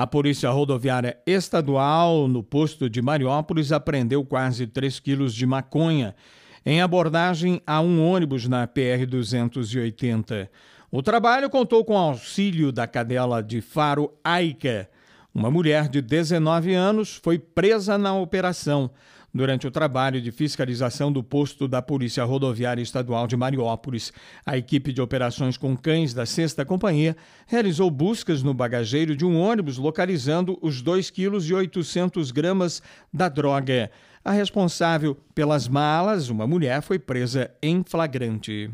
A Polícia Rodoviária Estadual, no posto de Mariópolis, apreendeu quase 3 quilos de maconha em abordagem a um ônibus na PR-280. O trabalho contou com auxílio da cadela de Faro Aika. Uma mulher de 19 anos foi presa na operação durante o trabalho de fiscalização do posto da Polícia Rodoviária Estadual de Mariópolis. A equipe de operações com cães da sexta companhia realizou buscas no bagageiro de um ônibus localizando os 2,8 kg gramas da droga. A responsável pelas malas, uma mulher, foi presa em flagrante.